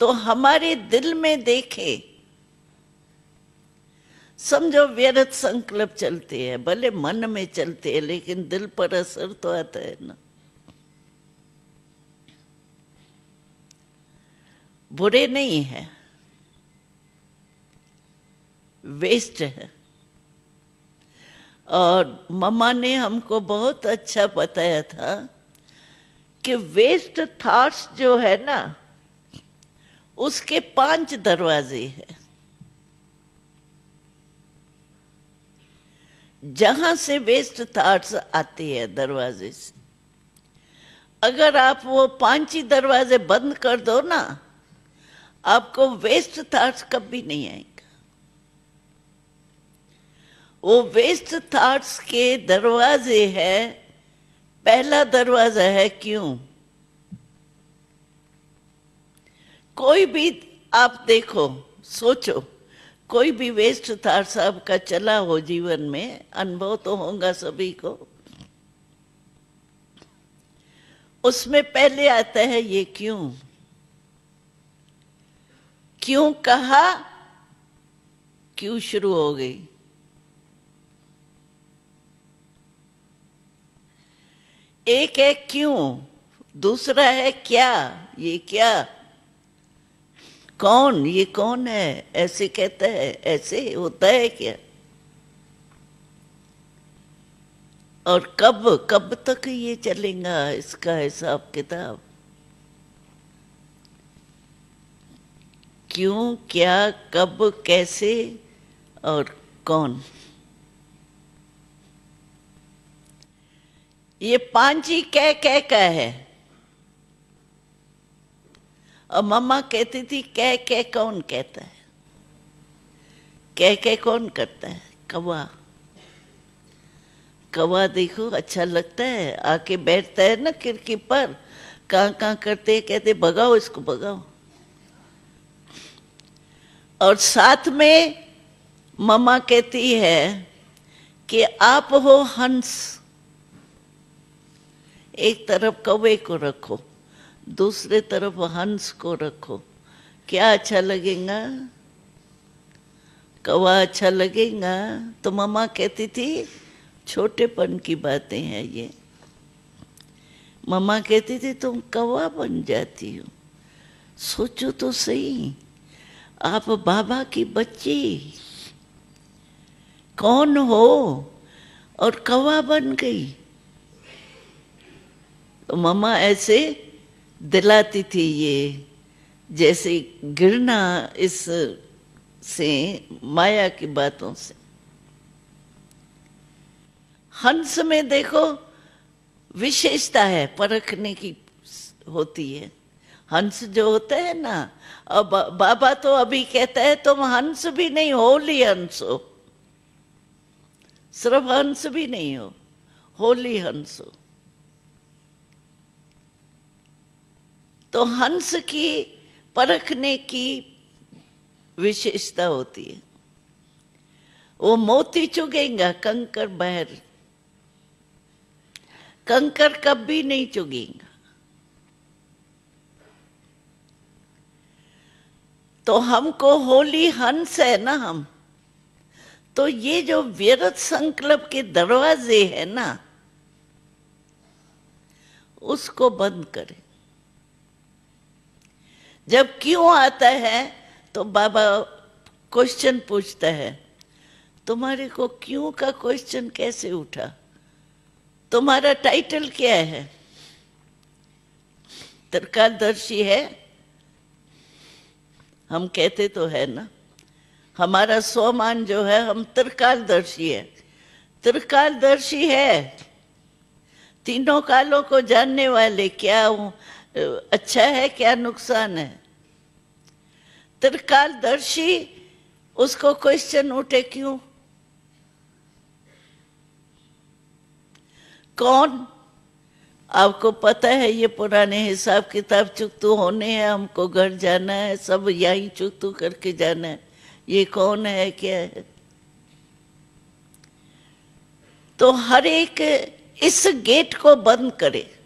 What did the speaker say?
तो हमारे दिल में देखे समझो व्यर्थ संकल्प चलते हैं भले मन में चलते हैं लेकिन दिल पर असर तो आता है ना बुरे नहीं है वेस्ट है और ममा ने हमको बहुत अच्छा बताया था कि वेस्ट थाट्स जो है ना उसके पांच दरवाजे हैं जहां से वेस्ट थाट्स आते हैं दरवाजे से अगर आप वो पांच ही दरवाजे बंद कर दो ना आपको वेस्ट थाट्स कभी नहीं आएगा वो वेस्ट थाट्स के दरवाजे है पहला दरवाजा है क्यों कोई भी आप देखो सोचो कोई भी वेस्ट थार साहब का चला हो जीवन में अनुभव तो होगा सभी को उसमें पहले आता है ये क्यों क्यों कहा क्यों शुरू हो गई एक है क्यों दूसरा है क्या ये क्या कौन ये कौन है ऐसे कहता है ऐसे होता है क्या और कब कब तक ये चलेगा इसका हिसाब किताब क्यों क्या कब कैसे और कौन ये पांच ही कह कह का है और मम्मा कहती थी कह कह कौन कहता है कह कह कौन करता है कौवा कौवा देखो अच्छा लगता है आके बैठता है ना खिड़की पर कहाँ कहाँ करते कहते भगाओ इसको भगाओ और साथ में मम्मा कहती है कि आप हो हंस एक तरफ कौवे को रखो दूसरे तरफ हंस को रखो क्या अच्छा लगेगा कवा अच्छा लगेगा तो मामा कहती थी छोटेपन की बातें हैं ये मामा कहती थी तुम कवा बन जाती हो सोचो तो सही आप बाबा की बच्ची कौन हो और कवा बन गई तो मामा ऐसे दिलाती थी ये जैसे गिरना इस से माया की बातों से हंस में देखो विशेषता है परखने की होती है हंस जो होते हैं ना अब बाबा तो अभी कहता है तुम तो हंस भी नहीं होली हंस हो सिर्फ हंस भी नहीं हो होली हंस हो तो हंस की परखने की विशेषता होती है वो मोती चुगेगा कंकर बहर कंकर कभी नहीं चुगेगा तो हमको होली हंस है ना हम तो ये जो व्यरत संकल्प के दरवाजे है ना उसको बंद करें जब क्यों आता है तो बाबा क्वेश्चन पूछता है तुम्हारे को क्यों का क्वेश्चन कैसे उठा तुम्हारा टाइटल क्या है तर्कादर्शी है हम कहते तो है ना हमारा स्वमान जो है हम त्रिकालदर्शी है त्रिकालदर्शी है तीनों कालों को जानने वाले क्या हूं अच्छा है क्या नुकसान है त्रिकालदर्शी उसको क्वेश्चन उठे क्यों कौन आपको पता है ये पुराने हिसाब किताब चुकतू होने हैं हमको घर जाना है सब चुप चुकतू करके जाना है ये कौन है क्या है तो हर एक इस गेट को बंद करे